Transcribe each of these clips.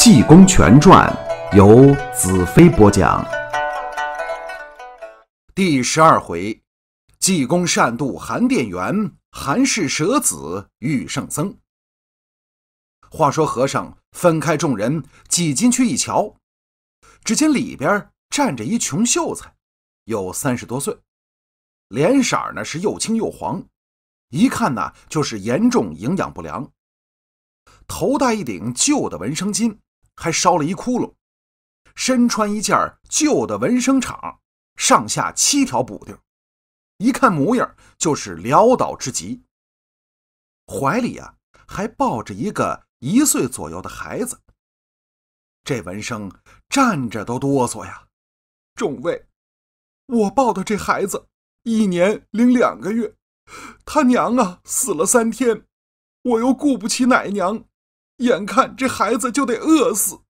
《济公全传》由子飞播讲，第十二回，济公善渡寒殿园，寒氏舍子遇圣僧。话说和尚分开众人挤进去一瞧，只见里边站着一穷秀才，有三十多岁，脸色呢是又青又黄，一看呢就是严重营养不良，头戴一顶旧的纹生巾。还烧了一窟窿，身穿一件旧的纹生氅，上下七条补丁，一看模样就是潦倒之极。怀里啊还抱着一个一岁左右的孩子，这纹生站着都哆嗦呀。众位，我抱的这孩子，一年零两个月，他娘啊死了三天，我又顾不起奶娘。眼看这孩子就得饿死，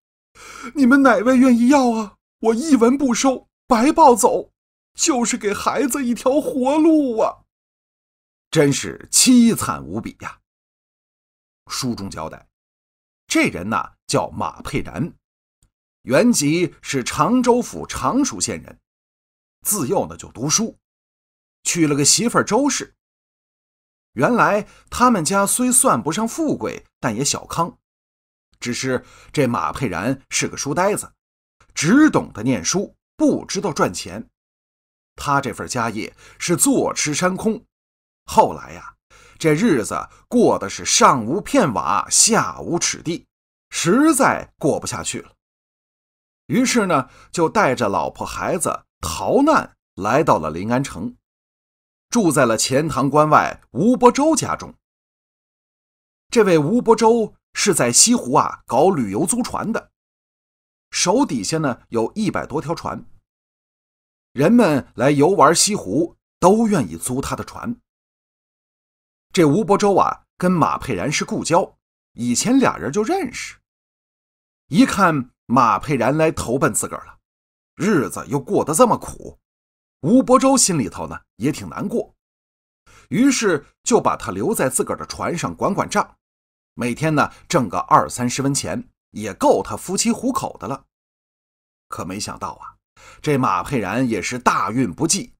你们哪位愿意要啊？我一文不收，白抱走，就是给孩子一条活路啊！真是凄惨无比呀。书中交代，这人呐叫马佩然，原籍是常州府常熟县人，自幼呢就读书，娶了个媳妇周氏。原来他们家虽算不上富贵，但也小康。只是这马佩然是个书呆子，只懂得念书，不知道赚钱。他这份家业是坐吃山空。后来呀，这日子过得是上无片瓦，下无尺地，实在过不下去了。于是呢，就带着老婆孩子逃难，来到了临安城。住在了钱塘关外吴伯周家中。这位吴伯周是在西湖啊搞旅游租船的，手底下呢有一百多条船。人们来游玩西湖都愿意租他的船。这吴伯周啊跟马佩然是故交，以前俩人就认识。一看马佩然来投奔自个儿了，日子又过得这么苦。吴伯舟心里头呢也挺难过，于是就把他留在自个儿的船上管管账，每天呢挣个二三十文钱，也够他夫妻糊口的了。可没想到啊，这马佩然也是大运不济，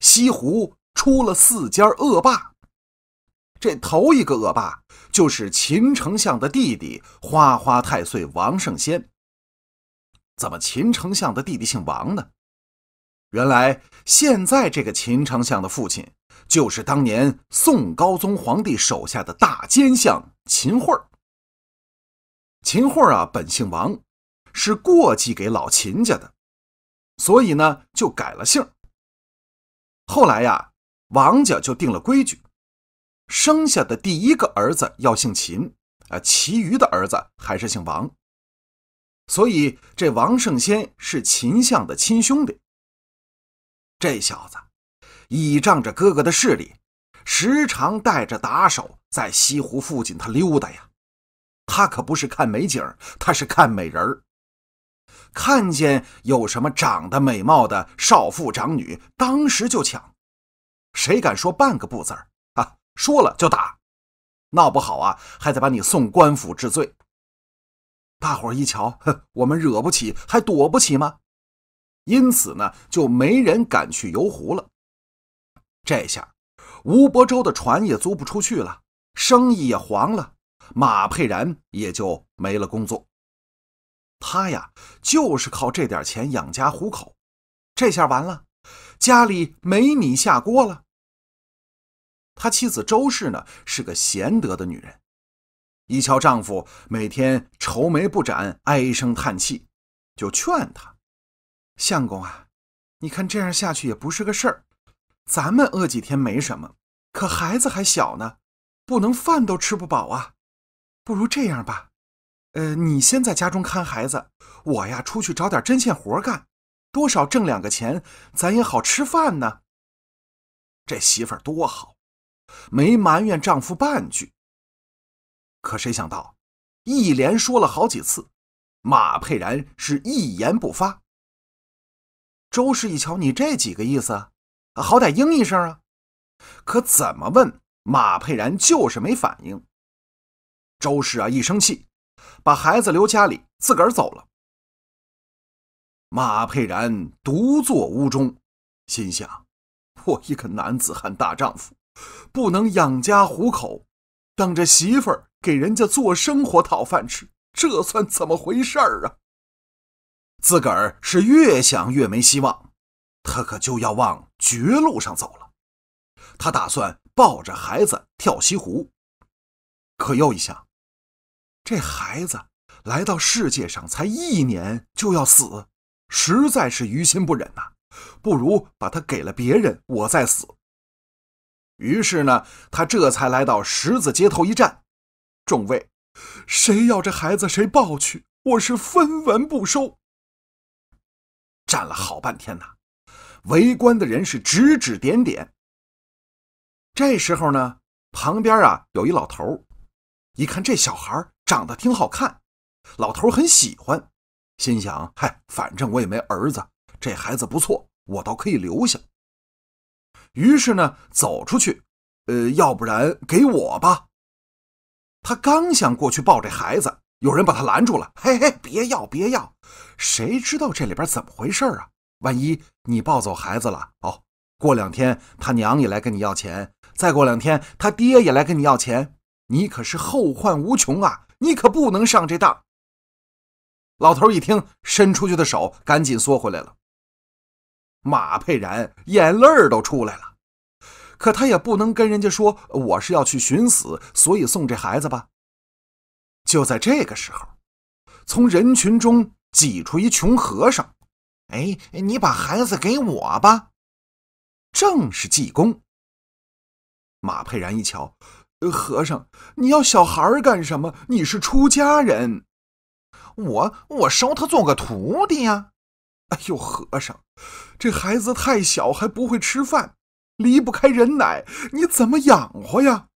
西湖出了四家恶霸。这头一个恶霸就是秦丞相的弟弟花花太岁王圣先。怎么秦丞相的弟弟姓王呢？原来，现在这个秦丞相的父亲，就是当年宋高宗皇帝手下的大奸相秦桧儿。秦桧儿啊，本姓王，是过继给老秦家的，所以呢，就改了姓。后来呀，王家就定了规矩，生下的第一个儿子要姓秦，啊，其余的儿子还是姓王。所以，这王圣先是秦相的亲兄弟。这小子，倚仗着哥哥的势力，时常带着打手在西湖附近他溜达呀。他可不是看美景他是看美人儿。看见有什么长得美貌的少妇、长女，当时就抢。谁敢说半个不字儿啊？说了就打，闹不好啊，还得把你送官府治罪。大伙儿一瞧，我们惹不起，还躲不起吗？因此呢，就没人敢去游湖了。这下，吴伯洲的船也租不出去了，生意也黄了，马佩然也就没了工作。他呀，就是靠这点钱养家糊口，这下完了，家里没米下锅了。他妻子周氏呢，是个贤德的女人，一瞧丈夫每天愁眉不展、唉声叹气，就劝他。相公啊，你看这样下去也不是个事儿。咱们饿几天没什么，可孩子还小呢，不能饭都吃不饱啊。不如这样吧，呃，你先在家中看孩子，我呀出去找点针线活干，多少挣两个钱，咱也好吃饭呢。这媳妇儿多好，没埋怨丈夫半句。可谁想到，一连说了好几次，马佩然是一言不发。周氏一瞧，你这几个意思，好歹应一声啊！可怎么问马佩然就是没反应。周氏啊，一生气，把孩子留家里，自个儿走了。马佩然独坐屋中，心想：我一个男子汉大丈夫，不能养家糊口，当着媳妇儿给人家做生活讨饭吃，这算怎么回事儿啊？自个儿是越想越没希望，他可就要往绝路上走了。他打算抱着孩子跳西湖，可又一想，这孩子来到世界上才一年就要死，实在是于心不忍呐，不如把他给了别人，我再死。于是呢，他这才来到十字街头一站，众位，谁要这孩子谁抱去，我是分文不收。站了好半天呐，围观的人是指指点点。这时候呢，旁边啊有一老头，一看这小孩长得挺好看，老头很喜欢，心想：“嗨，反正我也没儿子，这孩子不错，我倒可以留下。”于是呢，走出去，呃，要不然给我吧。他刚想过去抱这孩子。有人把他拦住了，嘿嘿，别要别要，谁知道这里边怎么回事啊？万一你抱走孩子了哦，过两天他娘也来跟你要钱，再过两天他爹也来跟你要钱，你可是后患无穷啊！你可不能上这当。老头一听，伸出去的手赶紧缩回来了。马佩然眼泪都出来了，可他也不能跟人家说我是要去寻死，所以送这孩子吧。就在这个时候，从人群中挤出一穷和尚。哎，你把孩子给我吧。正是济公。马佩然一瞧，和尚，你要小孩干什么？你是出家人，我我收他做个徒弟呀。哎呦，和尚，这孩子太小，还不会吃饭，离不开人奶，你怎么养活呀？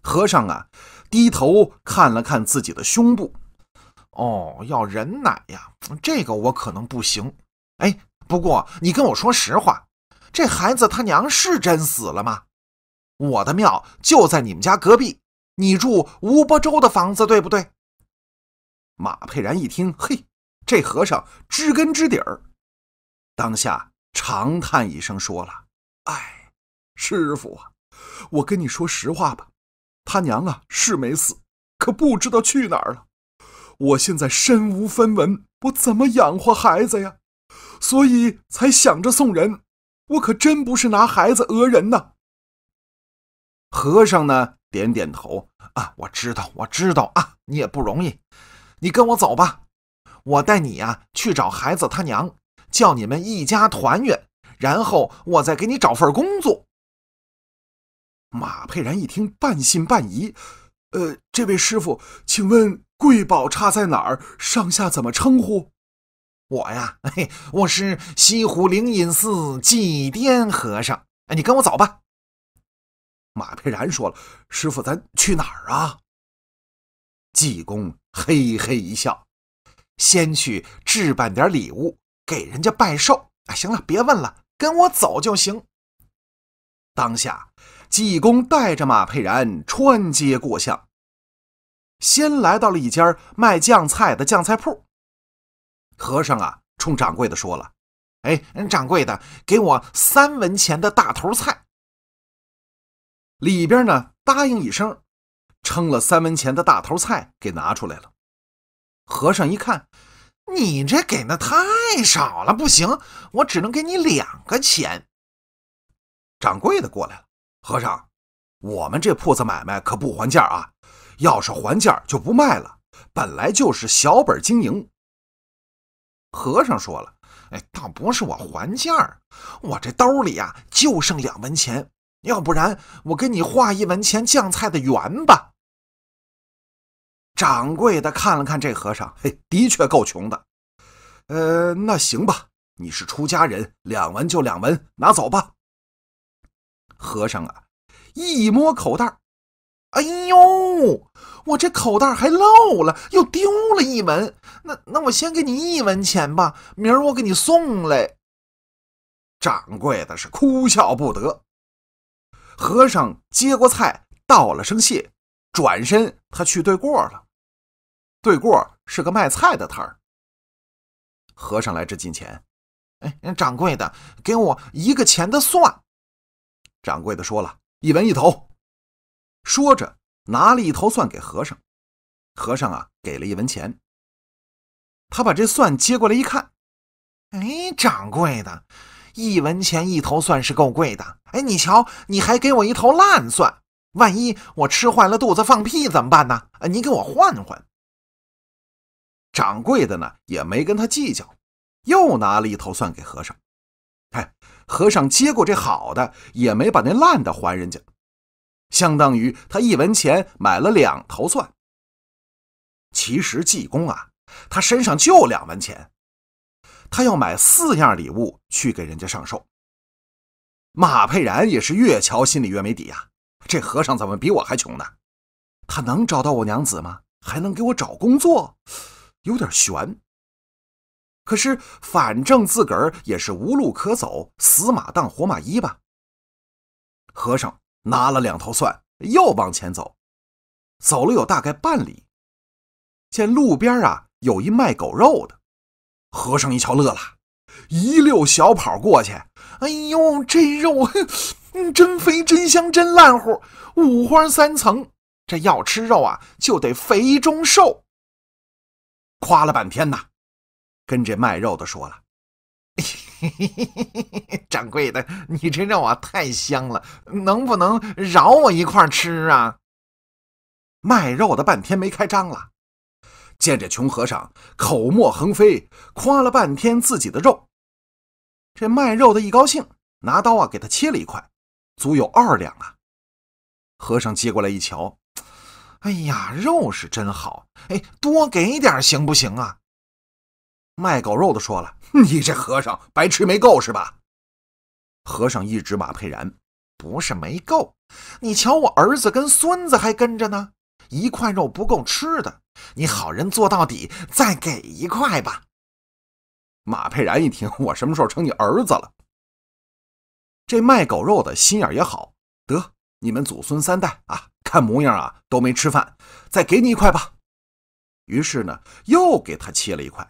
和尚啊。低头看了看自己的胸部，哦，要人奶呀？这个我可能不行。哎，不过你跟我说实话，这孩子他娘是真死了吗？我的庙就在你们家隔壁，你住吴伯州的房子对不对？马佩然一听，嘿，这和尚知根知底儿，当下长叹一声，说了：“哎，师傅啊，我跟你说实话吧。”他娘啊，是没死，可不知道去哪儿了。我现在身无分文，我怎么养活孩子呀？所以才想着送人。我可真不是拿孩子讹人呐。和尚呢，点点头啊，我知道，我知道啊，你也不容易，你跟我走吧，我带你呀去找孩子他娘，叫你们一家团圆，然后我再给你找份工作。马佩然一听，半信半疑，“呃，这位师傅，请问贵宝差在哪儿？上下怎么称呼？我呀，嘿，我是西湖灵隐寺济奠和尚。哎，你跟我走吧。”马佩然说了，“师傅，咱去哪儿啊？”济公嘿嘿一笑，“先去置办点礼物，给人家拜寿。哎，行了，别问了，跟我走就行。”当下。济公带着马佩然穿街过巷，先来到了一家卖酱菜的酱菜铺。和尚啊，冲掌柜的说了：“哎，掌柜的，给我三文钱的大头菜。”里边呢，答应一声，称了三文钱的大头菜给拿出来了。和尚一看，你这给的太少了，不行，我只能给你两个钱。掌柜的过来了。和尚，我们这铺子买卖可不还价啊！要是还价就不卖了。本来就是小本经营。和尚说了：“哎，倒不是我还价，我这兜里啊就剩两文钱。要不然我给你画一文钱酱菜的圆吧。”掌柜的看了看这和尚，嘿，的确够穷的。呃，那行吧，你是出家人，两文就两文，拿走吧。和尚啊，一摸口袋，哎呦，我这口袋还漏了，又丢了一文。那那我先给你一文钱吧，明儿我给你送来。掌柜的是哭笑不得。和尚接过菜，道了声谢，转身他去对过了。对过是个卖菜的摊儿。和尚来这进钱，哎，掌柜的，给我一个钱的蒜。掌柜的说了一文一头，说着拿了一头蒜给和尚。和尚啊，给了一文钱。他把这蒜接过来一看，哎，掌柜的，一文钱一头蒜是够贵的。哎，你瞧，你还给我一头烂蒜，万一我吃坏了肚子放屁怎么办呢？啊，你给我换换。掌柜的呢，也没跟他计较，又拿了一头蒜给和尚。和尚接过这好的，也没把那烂的还人家，相当于他一文钱买了两头蒜。其实济公啊，他身上就两文钱，他要买四样礼物去给人家上寿。马佩然也是越瞧心里越没底呀，这和尚怎么比我还穷呢？他能找到我娘子吗？还能给我找工作？有点悬。可是，反正自个儿也是无路可走，死马当活马医吧。和尚拿了两头蒜，又往前走，走了有大概半里，见路边啊有一卖狗肉的。和尚一瞧乐了，一溜小跑过去。哎呦，这肉，真肥，真香，真烂乎，五花三层。这要吃肉啊，就得肥中瘦。夸了半天呐。跟这卖肉的说了：“ 掌柜的，你这肉啊太香了，能不能饶我一块吃啊？”卖肉的半天没开张了，见这穷和尚口沫横飞，夸了半天自己的肉。这卖肉的一高兴，拿刀啊给他切了一块，足有二两啊。和尚接过来一瞧，哎呀，肉是真好，哎，多给点行不行啊？卖狗肉的说了：“你这和尚白吃没够是吧？”和尚一指马佩然：“不是没够，你瞧我儿子跟孙子还跟着呢，一块肉不够吃的。你好人做到底，再给一块吧。”马佩然一听：“我什么时候成你儿子了？”这卖狗肉的心眼也好，得你们祖孙三代啊，看模样啊都没吃饭，再给你一块吧。于是呢，又给他切了一块。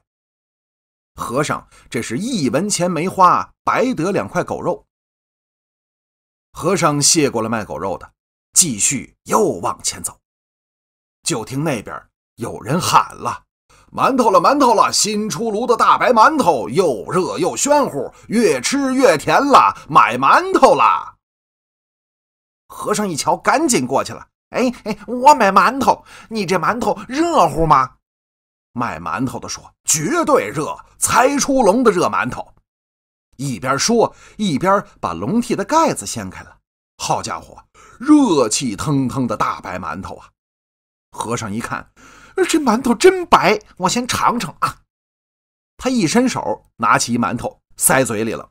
和尚，这是一文钱没花，白得两块狗肉。和尚谢过了卖狗肉的，继续又往前走。就听那边有人喊了：“馒头了，馒头了！新出炉的大白馒头，又热又暄乎，越吃越甜啦！买馒头啦！”和尚一瞧，赶紧过去了。“哎哎，我买馒头，你这馒头热乎吗？”卖馒头的说。绝对热，才出笼的热馒头。一边说一边把笼屉的盖子掀开了。好家伙，热气腾腾的大白馒头啊！和尚一看，这馒头真白，我先尝尝啊。他一伸手，拿起一馒头塞嘴里了。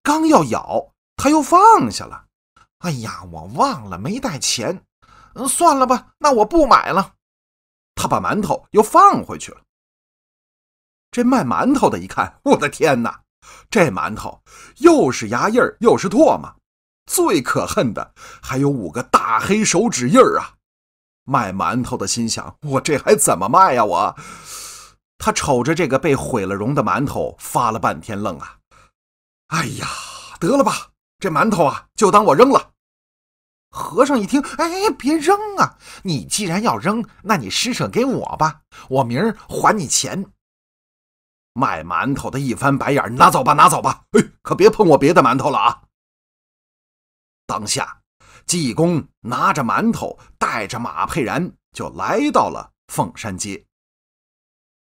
刚要咬，他又放下了。哎呀，我忘了没带钱，嗯，算了吧，那我不买了。他把馒头又放回去了。这卖馒头的一看，我的天哪！这馒头又是牙印儿，又是唾沫，最可恨的还有五个大黑手指印儿啊！卖馒头的心想：我这还怎么卖呀？我他瞅着这个被毁了容的馒头，发了半天愣啊！哎呀，得了吧，这馒头啊，就当我扔了。和尚一听，哎，别扔啊！你既然要扔，那你施舍给我吧，我明儿还你钱。卖馒头的一翻白眼儿，拿走吧，拿走吧，哎，可别碰我别的馒头了啊！当下，济公拿着馒头，带着马佩然就来到了凤山街。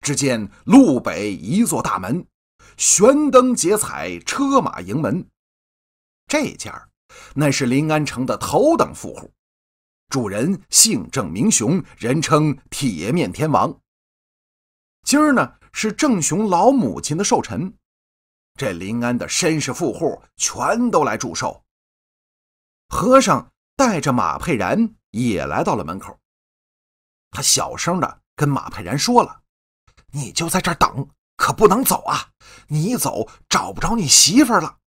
只见路北一座大门，悬灯结彩，车马迎门。这家那是临安城的头等富户，主人姓郑名雄，人称铁面天王。今儿呢是郑雄老母亲的寿辰，这临安的绅士富户全都来祝寿。和尚带着马佩然也来到了门口，他小声的跟马佩然说了：“你就在这儿等，可不能走啊！你一走，找不着你媳妇了。”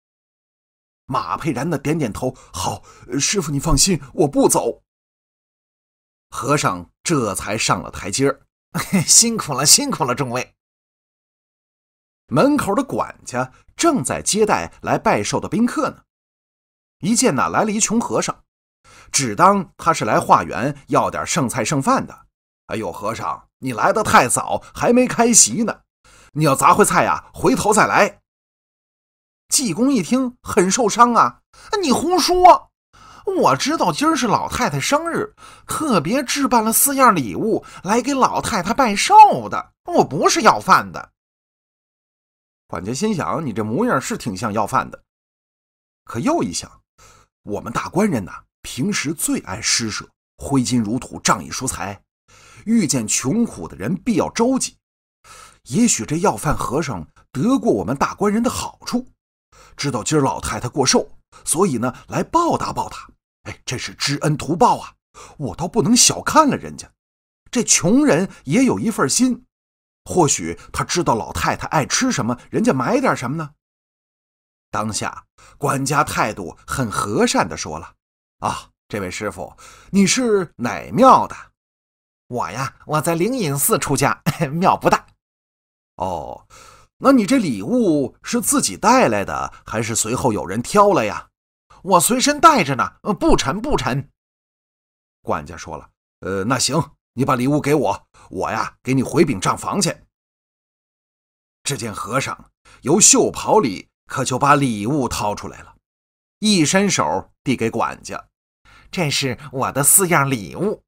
马佩然的点点头：“好，师傅你放心，我不走。”和尚这才上了台阶儿。辛苦了，辛苦了，众位！门口的管家正在接待来拜寿的宾客呢。一见哪来了一穷和尚，只当他是来化缘，要点剩菜剩饭的。哎呦，和尚，你来的太早，还没开席呢。你要砸坏菜呀，回头再来。济公一听，很受伤啊！你胡说！我知道今儿是老太太生日，特别置办了四样礼物来给老太太拜寿的。我不是要饭的。管家心想，你这模样是挺像要饭的，可又一想，我们大官人呐，平时最爱施舍，挥金如土，仗义疏财，遇见穷苦的人必要周济。也许这要饭和尚得过我们大官人的好处，知道今儿老太太过寿，所以呢来报答报答。这是知恩图报啊！我倒不能小看了人家，这穷人也有一份心。或许他知道老太太爱吃什么，人家买点什么呢？当下管家态度很和善的说了：“啊，这位师傅，你是哪庙的？我呀，我在灵隐寺出家，庙不大。哦，那你这礼物是自己带来的，还是随后有人挑了呀？”我随身带着呢，不沉不沉。管家说了：“呃，那行，你把礼物给我，我呀给你回禀账房去。”只见和尚由袖袍里可就把礼物掏出来了，一伸手递给管家：“这是我的四样礼物，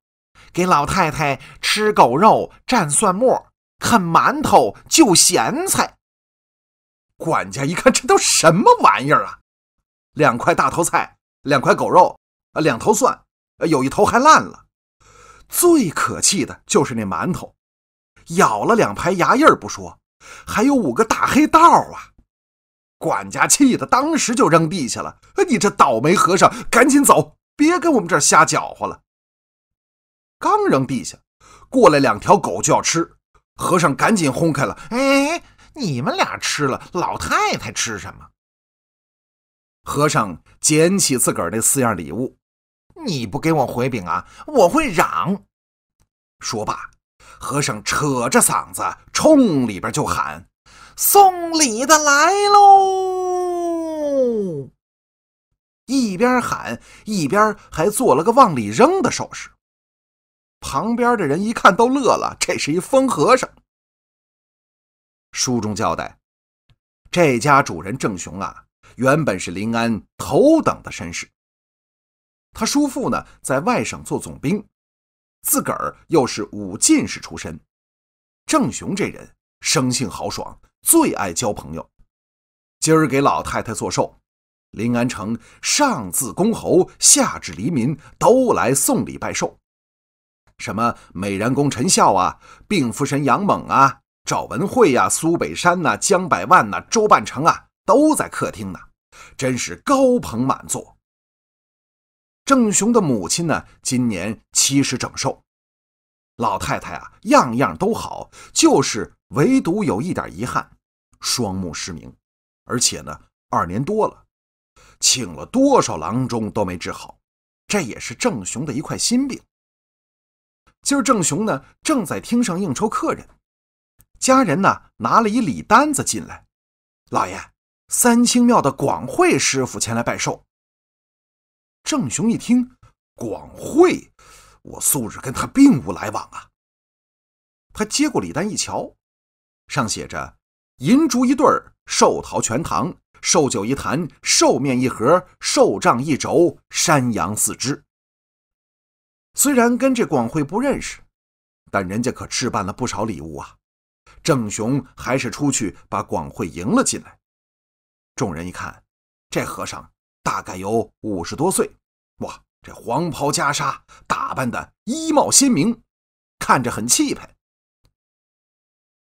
给老太太吃狗肉蘸蒜末，啃馒头就咸菜。”管家一看，这都什么玩意儿啊！两块大头菜，两块狗肉，呃，两头蒜，呃，有一头还烂了。最可气的就是那馒头，咬了两排牙印不说，还有五个大黑道啊！管家气的当时就扔地下了，你这倒霉和尚，赶紧走，别跟我们这儿瞎搅和了。刚扔地下，过来两条狗就要吃，和尚赶紧轰开了，哎哎哎，你们俩吃了，老太太吃什么？和尚捡起自个儿那四样礼物，你不给我回禀啊，我会嚷！说罢，和尚扯着嗓子冲里边就喊：“送礼的来喽！”一边喊一边还做了个往里扔的手势。旁边的人一看都乐了，这是一疯和尚。书中交代，这家主人郑雄啊。原本是临安头等的绅士，他叔父呢在外省做总兵，自个儿又是武进士出身。郑雄这人生性豪爽，最爱交朋友。今儿给老太太做寿，临安城上自公侯，下至黎民都来送礼拜寿。什么美人公陈孝啊，病夫神杨猛啊，赵文慧呀，苏北山呐，江百万呐，周半城啊。都在客厅呢，真是高朋满座。郑雄的母亲呢，今年七十整寿，老太太啊，样样都好，就是唯独有一点遗憾，双目失明，而且呢，二年多了，请了多少郎中都没治好，这也是郑雄的一块心病。今儿郑雄呢，正在厅上应酬客人，家人呢，拿了一礼单子进来，老爷。三清庙的广惠师傅前来拜寿。郑雄一听，广惠，我素日跟他并无来往啊。他接过礼单一瞧，上写着银烛一对寿桃全堂，寿酒一坛，寿面一盒，寿杖一轴，山羊四只。虽然跟这广惠不认识，但人家可置办了不少礼物啊。郑雄还是出去把广惠迎了进来。众人一看，这和尚大概有五十多岁。哇，这黄袍袈裟打扮的衣帽鲜明，看着很气派。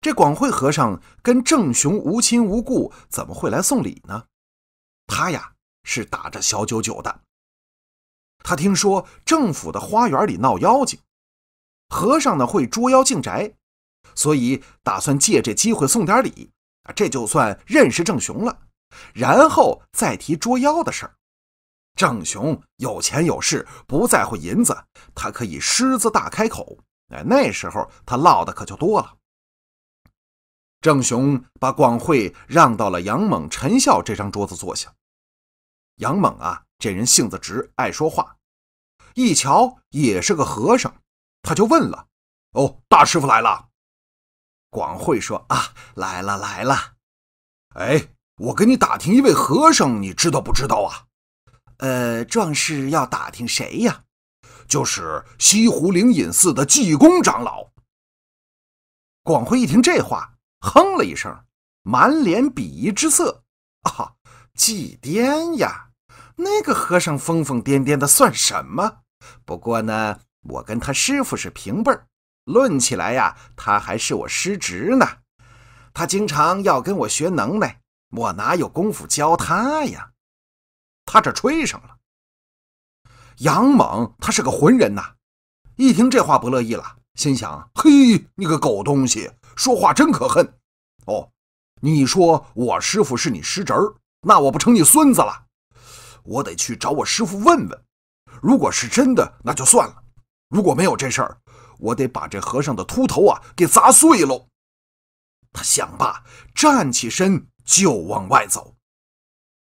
这广惠和尚跟郑雄无亲无故，怎么会来送礼呢？他呀是打着小九九的。他听说政府的花园里闹妖精，和尚呢会捉妖进宅，所以打算借这机会送点礼。啊，这就算认识郑雄了。然后再提捉妖的事儿。郑雄有钱有势，不在乎银子，他可以狮子大开口。哎，那时候他唠的可就多了。郑雄把广惠让到了杨猛、陈笑这张桌子坐下。杨猛啊，这人性子直，爱说话，一瞧也是个和尚，他就问了：“哦，大师傅来了？”广惠说：“啊，来了，来了。”哎。我跟你打听一位和尚，你知道不知道啊？呃，壮士要打听谁呀？就是西湖灵隐寺的济公长老。广辉一听这话，哼了一声，满脸鄙夷之色。啊，济癫呀！那个和尚疯疯癫癫的，算什么？不过呢，我跟他师傅是平辈儿，论起来呀，他还是我师侄呢。他经常要跟我学能耐。我哪有功夫教他呀？他这吹上了。杨猛他是个浑人呐，一听这话不乐意了，心想：“嘿，你个狗东西，说话真可恨！哦，你说我师傅是你师侄儿，那我不成你孙子了？我得去找我师傅问问。如果是真的，那就算了；如果没有这事儿，我得把这和尚的秃头啊给砸碎喽。”他想罢，站起身。就往外走，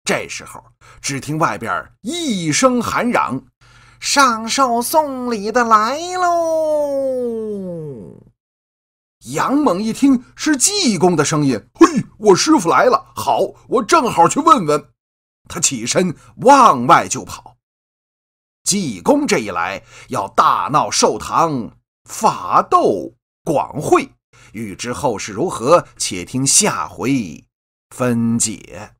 这时候只听外边一声喊嚷：“上寿送礼的来喽！”杨猛一听是济公的声音，“嘿，我师傅来了，好，我正好去问问。”他起身往外就跑。济公这一来，要大闹寿堂，法斗广会。欲知后事如何，且听下回。分解。